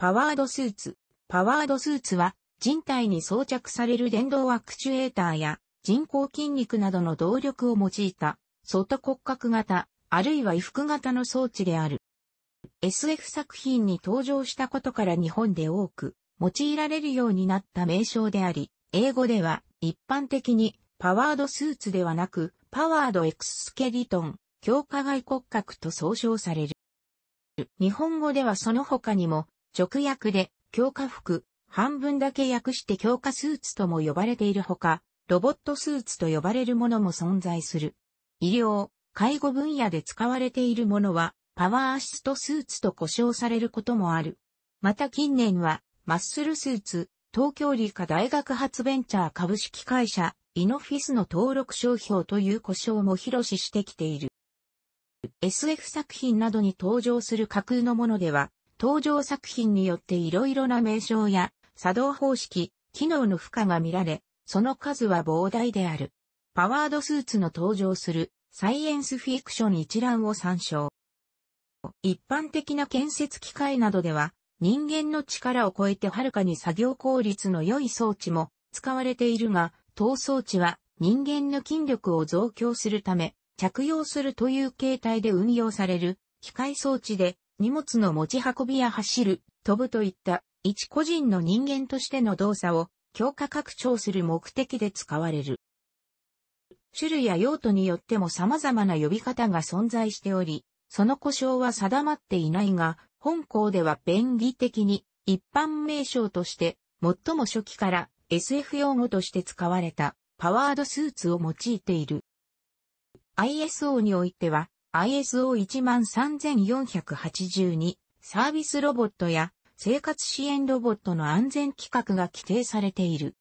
パワードスーツ。パワードスーツは、人体に装着される電動アクチュエーターや、人工筋肉などの動力を用いた、外骨格型、あるいは衣服型の装置である。SF 作品に登場したことから日本で多く、用いられるようになった名称であり、英語では一般的にパワードスーツではなく、パワードエクススケリトン、強化外骨格と総称される。日本語ではその他にも、直訳で、強化服、半分だけ訳して強化スーツとも呼ばれているほか、ロボットスーツと呼ばれるものも存在する。医療、介護分野で使われているものは、パワーアシストスーツと呼称されることもある。また近年は、マッスルスーツ、東京理科大学発ベンチャー株式会社、イノフィスの登録商標という呼称も広ししてきている。SF 作品などに登場する架空のものでは、登場作品によって色々な名称や作動方式、機能の負荷が見られ、その数は膨大である。パワードスーツの登場するサイエンスフィクション一覧を参照。一般的な建設機械などでは、人間の力を超えてはるかに作業効率の良い装置も使われているが、等装置は人間の筋力を増強するため、着用するという形態で運用される機械装置で、荷物の持ち運びや走る、飛ぶといった、一個人の人間としての動作を強化拡張する目的で使われる。種類や用途によっても様々な呼び方が存在しており、その故障は定まっていないが、本校では便宜的に一般名称として最も初期から SF 用語として使われたパワードスーツを用いている。ISO においては ISO13482 サービスロボットや生活支援ロボットの安全規格が規定されている。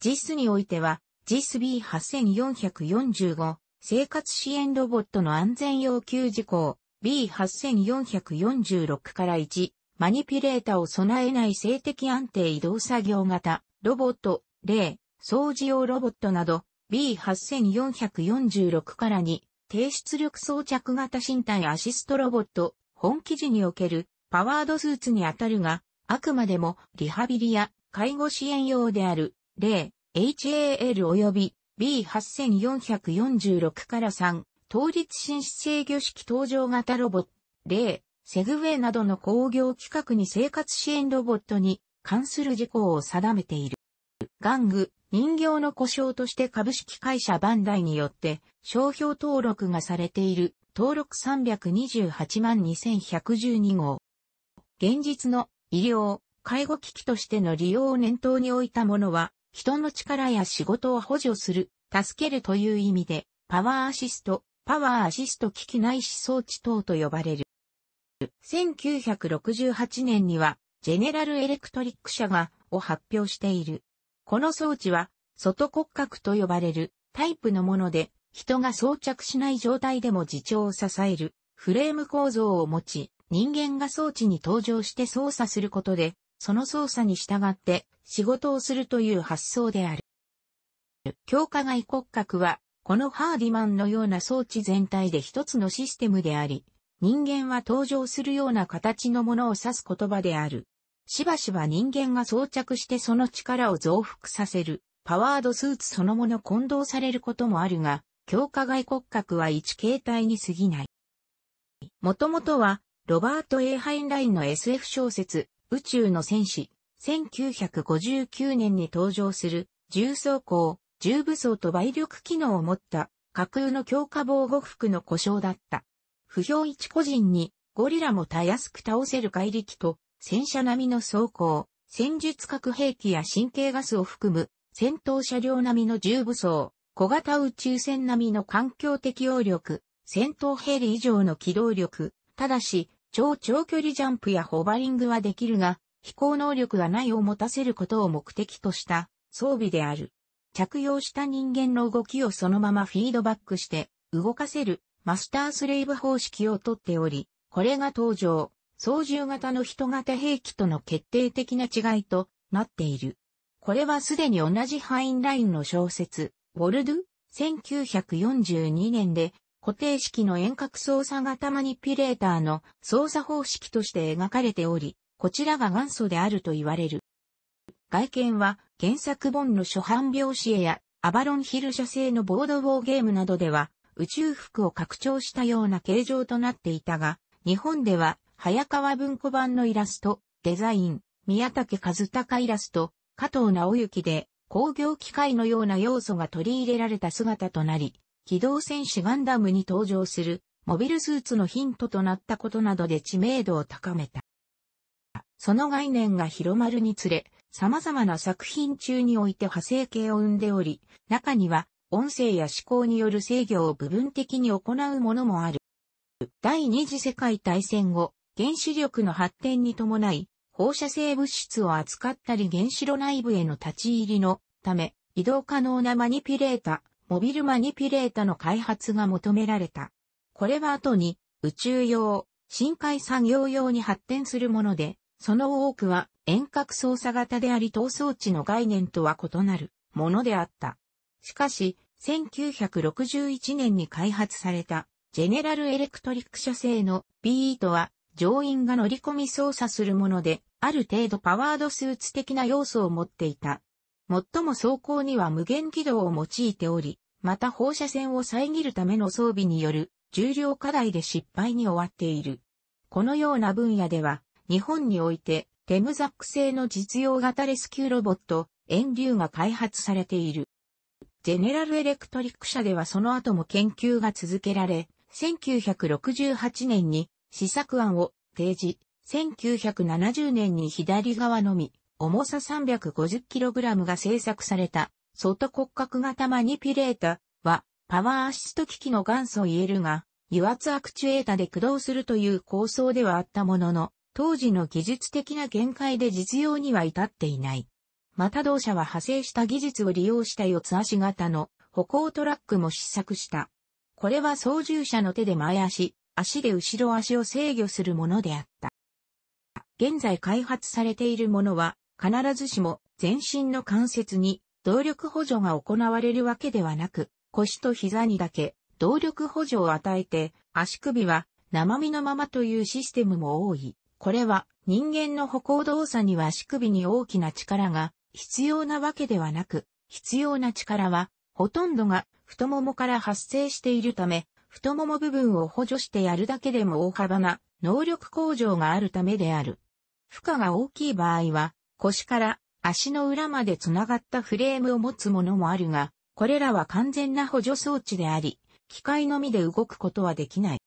JIS においては JISB8445 生活支援ロボットの安全要求事項 B8446 から1マニピュレータを備えない性的安定移動作業型ロボット例掃除用ロボットなど B8446 から2低出力装着型身体アシストロボット、本記事におけるパワードスーツにあたるが、あくまでもリハビリや介護支援用である、例、HAL 及び B8446 から3、当日進出制御式搭乗型ロボット、例、セグウェイなどの工業規格に生活支援ロボットに関する事項を定めている。玩具、人形の故障として株式会社バンダイによって商標登録がされている登録328万2112号。現実の医療、介護機器としての利用を念頭に置いたものは、人の力や仕事を補助する、助けるという意味で、パワーアシスト、パワーアシスト機器内視装置等と呼ばれる。1968年には、ジェネラルエレクトリック社が、を発表している。この装置は、外骨格と呼ばれるタイプのもので、人が装着しない状態でも自重を支えるフレーム構造を持ち、人間が装置に登場して操作することで、その操作に従って仕事をするという発想である。強化外骨格は、このハーディマンのような装置全体で一つのシステムであり、人間は登場するような形のものを指す言葉である。しばしば人間が装着してその力を増幅させる、パワードスーツそのもの混同されることもあるが、強化外骨格は一形態に過ぎない。もともとは、ロバート・エイ・ハインラインの SF 小説、宇宙の戦士、1959年に登場する、重装甲、重武装と倍力機能を持った、架空の強化防護服の故障だった。不評一個人に、ゴリラもたやすく倒せる怪力と、戦車並みの装甲、戦術核兵器や神経ガスを含む、戦闘車両並みの重武装、小型宇宙船並みの環境適応力、戦闘ヘリ以上の機動力、ただし、超長距離ジャンプやホバリングはできるが、飛行能力がないを持たせることを目的とした装備である。着用した人間の動きをそのままフィードバックして動かせるマスタースレイブ方式をとっており、これが登場、操縦型の人型兵器との決定的な違いとなっている。これはすでに同じハインラインの小説、ウォルドゥ、1942年で固定式の遠隔操作型マニピュレーターの操作方式として描かれており、こちらが元祖であると言われる。外見は原作本の初版描写やアバロンヒル社製のボードウォーゲームなどでは宇宙服を拡張したような形状となっていたが、日本では早川文庫版のイラスト、デザイン、宮武和孝イラスト、加藤直之で、工業機械のような要素が取り入れられた姿となり、機動戦士ガンダムに登場する、モビルスーツのヒントとなったことなどで知名度を高めた。その概念が広まるにつれ、様々な作品中において派生形を生んでおり、中には音声や思考による制御を部分的に行うものもある。第二次世界大戦後、原子力の発展に伴い、放射性物質を扱ったり原子炉内部への立ち入りのため、移動可能なマニピュレータ、モビルマニピュレータの開発が求められた。これは後に宇宙用、深海産業用に発展するもので、その多くは遠隔操作型であり等装置の概念とは異なるものであった。しかし、1961年に開発されたジェネラルエレクトリック社製の B e とは乗員が乗り込み操作するもので、ある程度パワードスーツ的な要素を持っていた。最も走行には無限軌道を用いており、また放射線を遮るための装備による重量課題で失敗に終わっている。このような分野では、日本において、テムザック製の実用型レスキューロボット、遠流が開発されている。ジェネラルエレクトリック社ではその後も研究が続けられ、1968年に試作案を提示。1970年に左側のみ、重さ 350kg が製作された、外骨格型マニピュレータは、パワーアシスト機器の元祖言えるが、油圧アクチュエータで駆動するという構想ではあったものの、当時の技術的な限界で実用には至っていない。また同社は派生した技術を利用した四つ足型の歩行トラックも試作した。これは操縦者の手で前足、足で後ろ足を制御するものであった。現在開発されているものは、必ずしも全身の関節に動力補助が行われるわけではなく、腰と膝にだけ動力補助を与えて、足首は生身のままというシステムも多い。これは人間の歩行動作には足首に大きな力が必要なわけではなく、必要な力はほとんどが太ももから発生しているため、太もも部分を補助してやるだけでも大幅な能力向上があるためである。負荷が大きい場合は、腰から足の裏までつながったフレームを持つものもあるが、これらは完全な補助装置であり、機械のみで動くことはできない。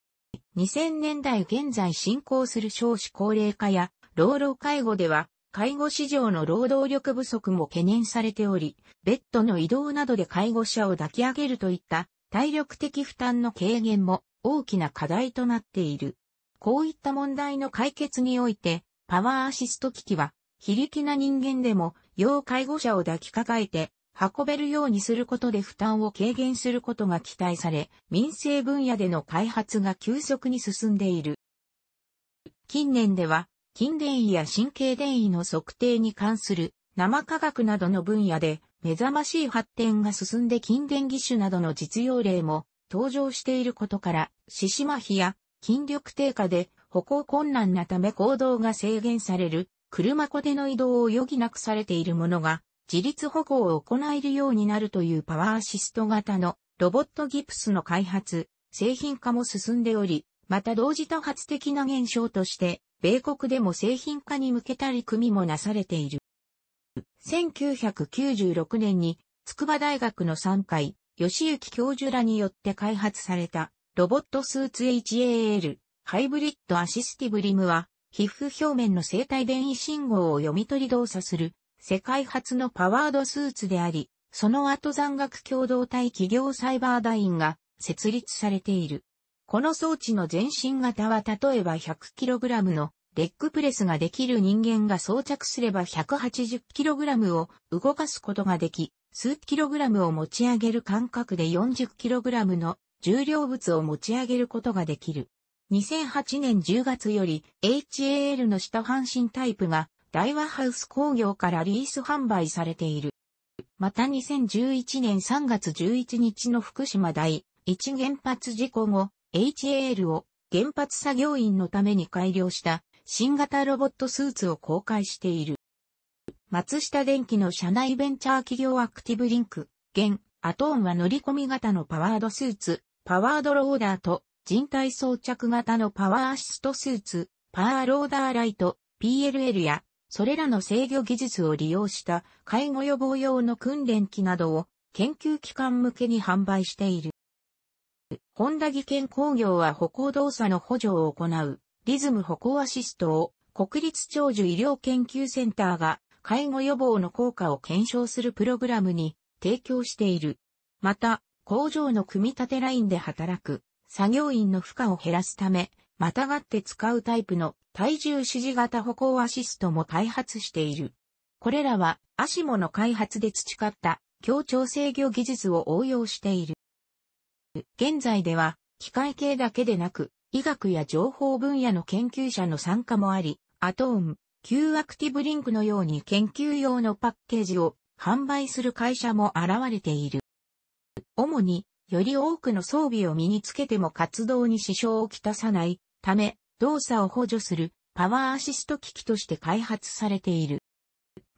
2000年代現在進行する少子高齢化や老老介護では、介護市場の労働力不足も懸念されており、ベッドの移動などで介護者を抱き上げるといった体力的負担の軽減も大きな課題となっている。こういった問題の解決において、パワーアシスト機器は、非力な人間でも、要介護者を抱きかかえて、運べるようにすることで負担を軽減することが期待され、民生分野での開発が急速に進んでいる。近年では、筋電位や神経電位の測定に関する生科学などの分野で目覚ましい発展が進んで近電義手などの実用例も登場していることから、四肢麻痺や筋力低下で歩行困難なため行動が制限される、車子での移動を余儀なくされているものが、自立歩行を行えるようになるというパワーアシスト型のロボットギプスの開発、製品化も進んでおり、また同時多発的な現象として、米国でも製品化に向けたり組みもなされている。1996年に、筑波大学の3階吉行教授らによって開発された、ロボットスーツ HAL、ハイブリッドアシスティブリムは、皮膚表面の生体電位信号を読み取り動作する、世界初のパワードスーツであり、その後残学共同体企業サイバーダインが設立されている。この装置の全身型は例えば 100kg のレッグプレスができる人間が装着すれば 180kg を動かすことができ、数 kg を持ち上げる間隔で 40kg の重量物を持ち上げることができる。2008年10月より HAL の下半身タイプが大和ハウス工業からリース販売されている。また2011年3月11日の福島第一原発事故後、HAL を原発作業員のために改良した新型ロボットスーツを公開している。松下電機の社内ベンチャー企業アクティブリンク、現、アトーンは乗り込み型のパワードスーツ、パワードローダーと人体装着型のパワーアシストスーツ、パワーローダーライト、PLL や、それらの制御技術を利用した介護予防用の訓練機などを研究機関向けに販売している。ホンダ技研工業は歩行動作の補助を行うリズム歩行アシストを国立長寿医療研究センターが介護予防の効果を検証するプログラムに提供している。また、工場の組み立てラインで働く作業員の負荷を減らすため、またがって使うタイプの体重指示型歩行アシストも開発している。これらは、アシモの開発で培った協調制御技術を応用している。現在では、機械系だけでなく、医学や情報分野の研究者の参加もあり、アトーン、Q アクティブリンクのように研究用のパッケージを販売する会社も現れている。主に、より多くの装備を身につけても活動に支障をきたさないため、動作を補助するパワーアシスト機器として開発されている。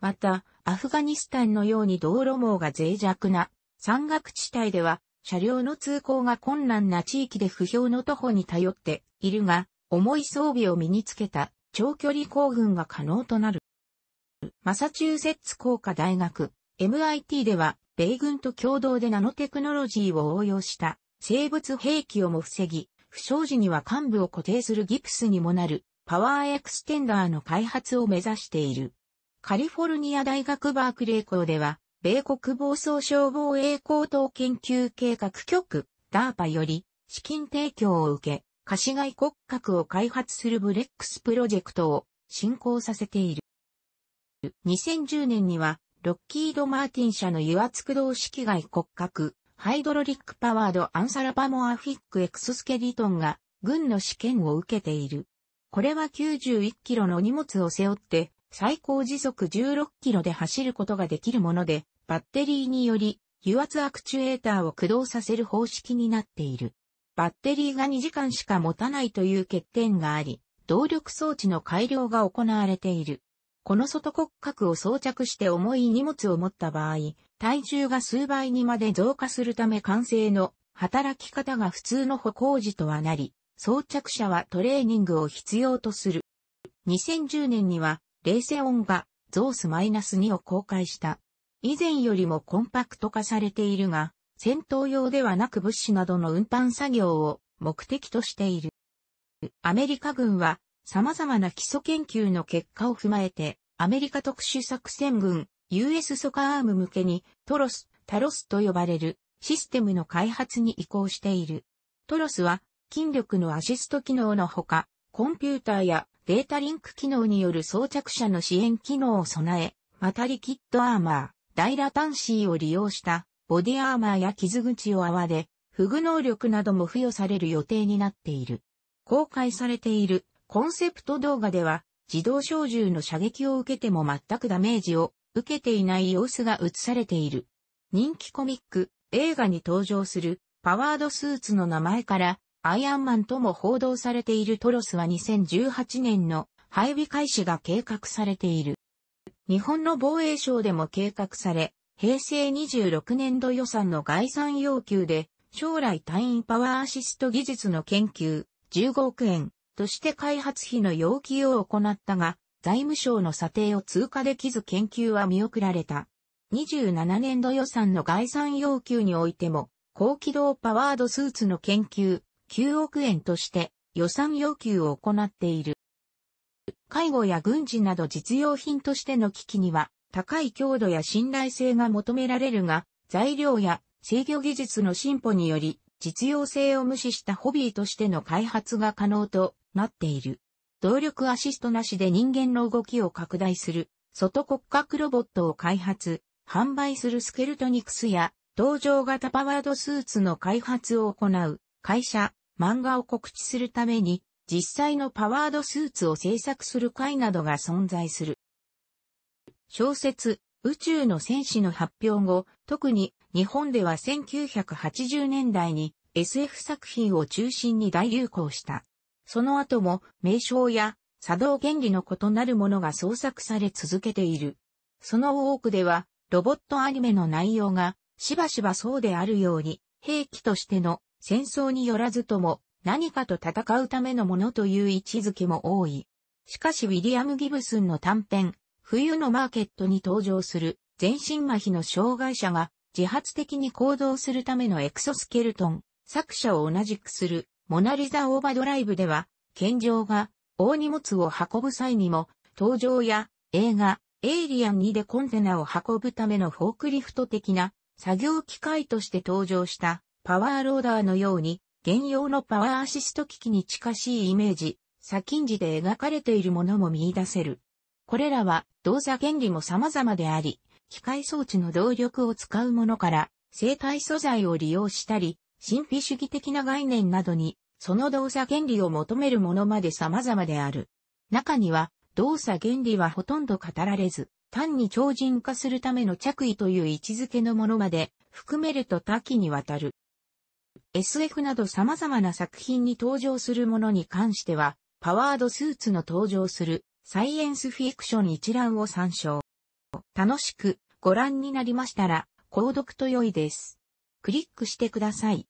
また、アフガニスタンのように道路網が脆弱な山岳地帯では車両の通行が困難な地域で不評の徒歩に頼っているが、重い装備を身につけた長距離行軍が可能となる。マサチューセッツ工科大学 MIT では、米軍と共同でナノテクノロジーを応用した生物兵器をも防ぎ、不祥事には幹部を固定するギプスにもなるパワーエクステンダーの開発を目指している。カリフォルニア大学バークレー校では、米国防総省防衛高等研究計画局、ダーパより、資金提供を受け、貸し外骨格を開発するブレックスプロジェクトを進行させている。2010年には、ロッキード・マーティン社の油圧駆動式外骨格、ハイドロリックパワードアンサラバモアフィックエクススケリトンが軍の試験を受けている。これは91キロの荷物を背負って最高時速16キロで走ることができるもので、バッテリーにより油圧アクチュエーターを駆動させる方式になっている。バッテリーが2時間しか持たないという欠点があり、動力装置の改良が行われている。この外骨格を装着して重い荷物を持った場合、体重が数倍にまで増加するため完成の働き方が普通の歩行時とはなり、装着者はトレーニングを必要とする。2010年には、冷静音がゾース -2 を公開した。以前よりもコンパクト化されているが、戦闘用ではなく物資などの運搬作業を目的としている。アメリカ軍は様々な基礎研究の結果を踏まえて、アメリカ特殊作戦軍 US ソカアーム向けにトロス、タロスと呼ばれるシステムの開発に移行している。トロスは筋力のアシスト機能のほか、コンピューターやデータリンク機能による装着者の支援機能を備え、またリキッドアーマー、ダイラタンシーを利用したボディアーマーや傷口を泡で、フグ能力なども付与される予定になっている。公開されているコンセプト動画では、自動小銃の射撃を受けても全くダメージを受けていない様子が映されている。人気コミック、映画に登場するパワードスーツの名前からアイアンマンとも報道されているトロスは2018年の配備開始が計画されている。日本の防衛省でも計画され、平成26年度予算の概算要求で、将来隊員パワーアシスト技術の研究、15億円として開発費の要求を行ったが、財務省の査定を通過できず研究は見送られた。27年度予算の概算要求においても、高機動パワードスーツの研究、9億円として予算要求を行っている。介護や軍事など実用品としての機器には高い強度や信頼性が求められるが、材料や制御技術の進歩により実用性を無視したホビーとしての開発が可能となっている。動力アシストなしで人間の動きを拡大する外骨格ロボットを開発、販売するスケルトニクスや同場型パワードスーツの開発を行う会社、漫画を告知するために実際のパワードスーツを制作する会などが存在する。小説、宇宙の戦士の発表後、特に日本では1980年代に SF 作品を中心に大流行した。その後も名称や作動原理の異なるものが創作され続けている。その多くではロボットアニメの内容がしばしばそうであるように兵器としての戦争によらずとも何かと戦うためのものという位置づけも多い。しかしウィリアム・ギブスンの短編、冬のマーケットに登場する全身麻痺の障害者が自発的に行動するためのエクソスケルトン、作者を同じくするモナリザ・オーバードライブでは、健常が大荷物を運ぶ際にも、登場や映画、エイリアン2でコンテナを運ぶためのフォークリフト的な作業機械として登場したパワーローダーのように現用のパワーアシスト機器に近しいイメージ、砂金字で描かれているものも見出せる。これらは動作原理も様々であり、機械装置の動力を使うものから、生体素材を利用したり、神秘主義的な概念などに、その動作原理を求めるものまで様々である。中には、動作原理はほとんど語られず、単に超人化するための着衣という位置づけのものまで含めると多岐にわたる。SF など様々な作品に登場するものに関しては、パワードスーツの登場するサイエンスフィクション一覧を参照。楽しくご覧になりましたら、購読と良いです。クリックしてください。